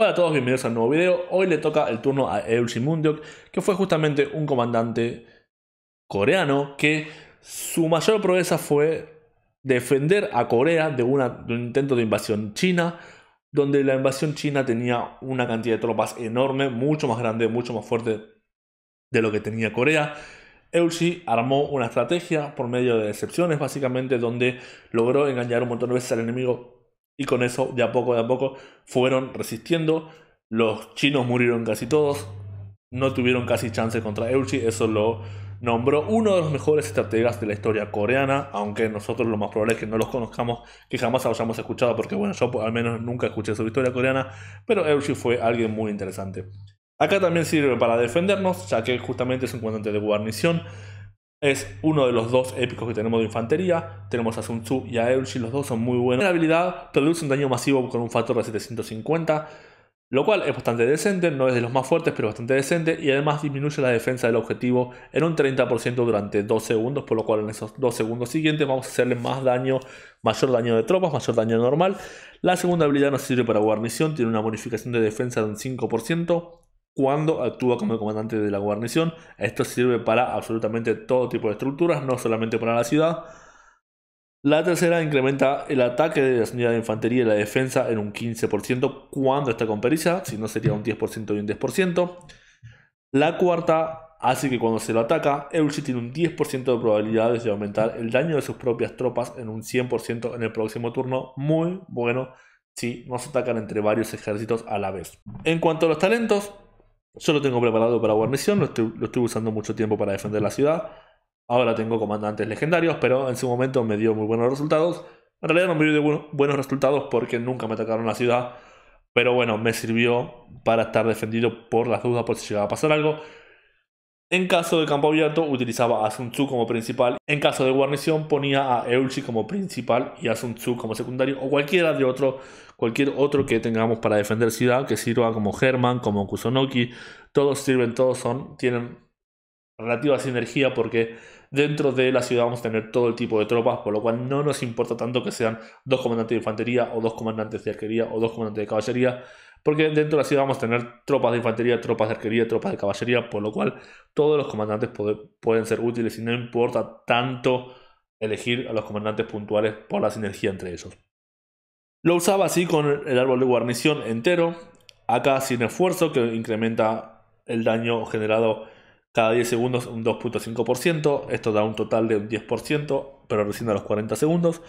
Hola a todos, bienvenidos a un nuevo video. Hoy le toca el turno a Eulsi Mundiok, que fue justamente un comandante coreano que su mayor proeza fue defender a Corea de, un intento de invasión china, donde la invasión china tenía una cantidad de tropas enorme, mucho más grande, mucho más fuerte de lo que tenía Corea. Eulsi armó una estrategia por medio de decepciones, básicamente, donde logró engañar un montón de veces al enemigo y con eso, de a poco, de a poco, fueron resistiendo. Los chinos murieron casi todos. No tuvieron casi chance contra Euchi. Eso lo nombró uno de los mejores estrategas de la historia coreana, aunque nosotros lo más probable es que no los conozcamos, que jamás los hayamos escuchado, porque bueno, yo al menos nunca escuché sobre historia coreana, pero Euchi fue alguien muy interesante. Acá también sirve para defendernos, ya que justamente es un comandante de guarnición es uno de los dos épicos que tenemos de infantería. Tenemos a Sun Tzu y a Eulji, los dos son muy buenos. La habilidad produce un daño masivo con un factor de 750, lo cual es bastante decente, no es de los más fuertes, pero bastante decente. Y además disminuye la defensa del objetivo en un 30% durante 2 segundos, por lo cual en esos 2 segundos siguientes vamos a hacerle más daño, mayor daño de tropas, mayor daño normal. La segunda habilidad nos sirve para guarnición, tiene una bonificación de defensa de un 5% cuando actúa como comandante de la guarnición. Esto sirve para absolutamente todo tipo de estructuras, no solamente para la ciudad. La tercera incrementa el ataque de la unidad de infantería y la defensa en un 15% cuando está con pericia, si no sería un 10% y un 10%. La cuarta hace que cuando se lo ataca, Euchi tiene un 10% de probabilidades de aumentar el daño de sus propias tropas en un 100% en el próximo turno. Muy bueno si no se atacan entre varios ejércitos a la vez. En cuanto a los talentos, yo lo tengo preparado para guarnición, lo estoy, lo usando mucho tiempo para defender la ciudad. Ahora tengo comandantes legendarios, pero en su momento me dio muy buenos resultados. En realidad no me dio buenos resultados porque nunca me atacaron la ciudad. Pero bueno, me sirvió para estar defendido por las dudas por si llegaba a pasar algo. En caso de campo abierto utilizaba a Sun Tzu como principal, en caso de guarnición ponía a Eulchi como principal y a Sun Tzu como secundario o cualquiera de otro, cualquier otro que tengamos para defender ciudad que sirva como Herman, como Kusunoki, todos sirven, todos son, tienen relativa sinergia porque dentro de la ciudad vamos a tener todo el tipo de tropas, por lo cual no nos importa tanto que sean dos comandantes de infantería o dos comandantes de arquería o dos comandantes de caballería, porque dentro de la ciudad vamos a tener tropas de infantería, tropas de arquería, tropas de caballería, por lo cual todos los comandantes pueden ser útiles y no importa tanto elegir a los comandantes puntuales por la sinergia entre ellos. Lo usaba así con el árbol de guarnición entero, acá sin esfuerzo que incrementa el daño generado cada 10 segundos un 2.5%, esto da un total de un 10%, pero recién a los 40 segundos.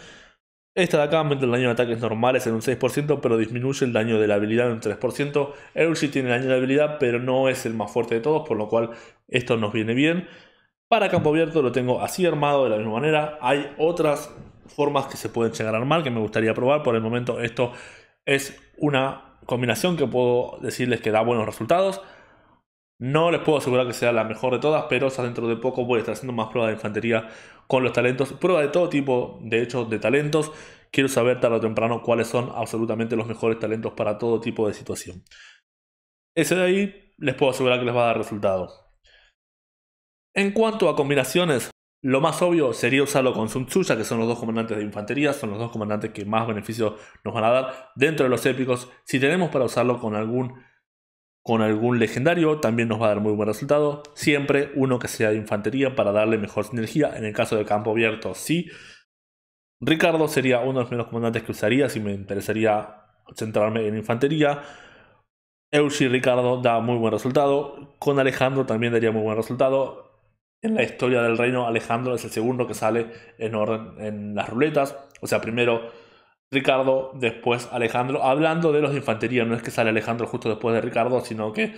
Esta de acá aumenta el daño de ataques normales en un 6%, pero disminuye el daño de la habilidad en un 3%. Erushi tiene daño de la habilidad, pero no es el más fuerte de todos, por lo cual esto nos viene bien. Para campo abierto lo tengo así armado de la misma manera. Hay otras formas que se pueden llegar a armar que me gustaría probar. Por el momento esto es una combinación que puedo decirles que da buenos resultados. No les puedo asegurar que sea la mejor de todas, pero hasta dentro de poco voy a estar haciendo más pruebas de infantería con los talentos. Pruebas de todo tipo, de hecho, de talentos. Quiero saber tarde o temprano cuáles son absolutamente los mejores talentos para todo tipo de situación. Ese de ahí les puedo asegurar que les va a dar resultado. En cuanto a combinaciones, lo más obvio sería usarlo con Sun que son los dos comandantes de infantería, son los dos comandantes que más beneficios nos van a dar dentro de los épicos. Si tenemos para usarlo con algún con algún legendario también nos va a dar muy buen resultado. Siempre uno que sea de infantería para darle mejor sinergia. En el caso de campo abierto, sí. Ricardo sería uno de los menos comandantes que usaría si me interesaría centrarme en infantería. Eushi Ricardo da muy buen resultado. Con Alejandro también daría muy buen resultado. En la historia del reino, Alejandro es el segundo que sale en orden en las ruletas. O sea, primero Ricardo, después Alejandro, hablando de los de infantería, no es que sale Alejandro justo después de Ricardo, sino que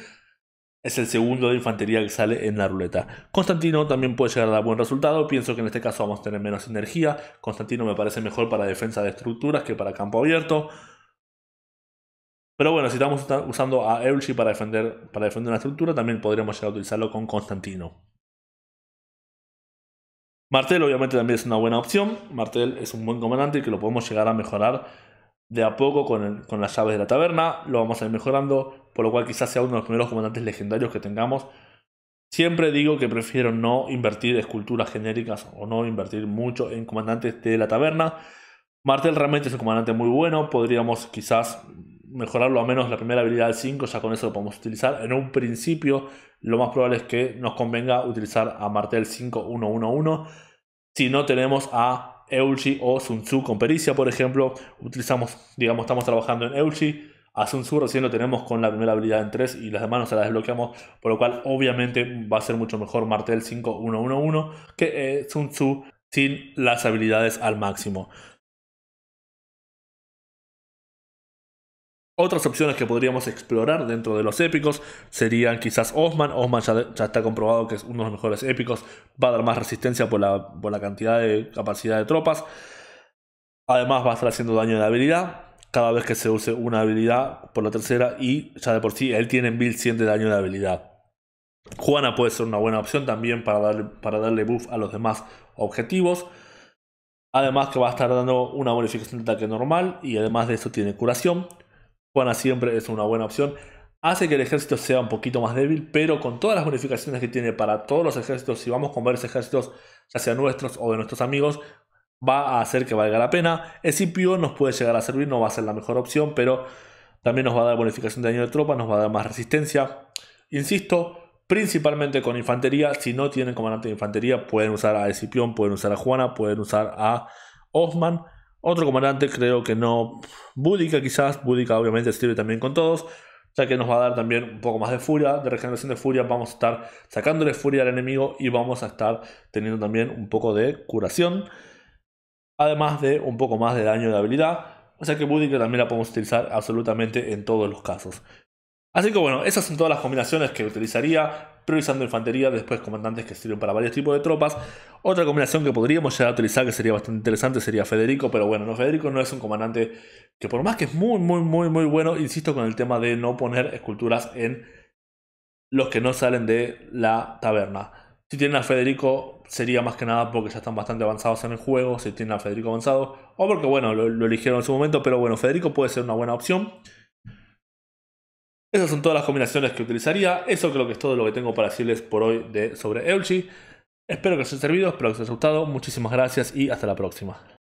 es el segundo de infantería que sale en la ruleta. Constantino también puede llegar a dar buen resultado, pienso que en este caso vamos a tener menos energía, Constantino me parece mejor para defensa de estructuras que para campo abierto. Pero bueno, si estamos usando a Elchi para defender, para defender una estructura, también podríamos llegar a utilizarlo con Constantino. Martel obviamente también es una buena opción. Martel es un buen comandante y que lo podemos llegar a mejorar de a poco con, con, las llaves de la taberna. Lo vamos a ir mejorando, por lo cual quizás sea uno de los primeros comandantes legendarios que tengamos. Siempre digo que prefiero no invertir esculturas genéricas o no invertir mucho en comandantes de la taberna. Martel realmente es un comandante muy bueno. Podríamos quizás mejorarlo a menos la primera habilidad al 5, ya con eso lo podemos utilizar. En un principio, lo más probable es que nos convenga utilizar a Martel 5111 Si no tenemos a Eulji o Sun Tzu con pericia, por ejemplo, utilizamos, digamos, estamos trabajando en Eulji A Sun Tzu recién lo tenemos con la primera habilidad en 3 y las demás no se las desbloqueamos, por lo cual obviamente va a ser mucho mejor Martel 5111 que eh, Sun Tzu sin las habilidades al máximo. Otras opciones que podríamos explorar dentro de los épicos serían quizás Osman. Osman ya, está comprobado que es uno de los mejores épicos. Va a dar más resistencia por la, cantidad de capacidad de tropas. Además va a estar haciendo daño de habilidad cada vez que se use una habilidad por la tercera y ya de por sí él tiene en build 100 de daño de habilidad. Juana puede ser una buena opción también para para darle buff a los demás objetivos. Además que va a estar dando una bonificación de ataque normal y además de eso tiene curación. Juana siempre es una buena opción. Hace que el ejército sea un poquito más débil, pero con todas las bonificaciones que tiene para todos los ejércitos, si vamos con varios ejércitos, ya sea nuestros o de nuestros amigos, va a hacer que valga la pena. Escipio nos puede llegar a servir, no va a ser la mejor opción, pero también nos va a dar bonificación de daño de tropa, nos va a dar más resistencia. Insisto, principalmente con infantería. Si no tienen comandante de infantería, pueden usar a Escipión, pueden usar a Juana, pueden usar a Osman. Otro comandante creo que no. Budica quizás. Budica obviamente sirve también con todos. Ya que nos va a dar también un poco más de furia. De regeneración de furia. Vamos a estar sacándole furia al enemigo. Y vamos a estar teniendo también un poco de curación. Además de un poco más de daño de habilidad. O sea que Budica también la podemos utilizar absolutamente en todos los casos. Así que bueno, esas son todas las combinaciones que utilizaría, priorizando infantería, después comandantes que sirven para varios tipos de tropas. Otra combinación que podríamos ya utilizar que sería bastante interesante sería Federico, pero bueno, no, Federico no es un comandante que por más que es muy, muy, muy, muy bueno, insisto con el tema de no poner esculturas en los que no salen de la taberna. Si tienen a Federico sería más que nada porque ya están bastante avanzados en el juego, si tienen a Federico avanzado, o porque bueno, lo eligieron en su momento, pero bueno, Federico puede ser una buena opción. Esas son todas las combinaciones que utilizaría. Eso creo que es todo lo que tengo para decirles por hoy de, sobre elchi Espero que os haya servido, espero que os haya gustado. Muchísimas gracias y hasta la próxima.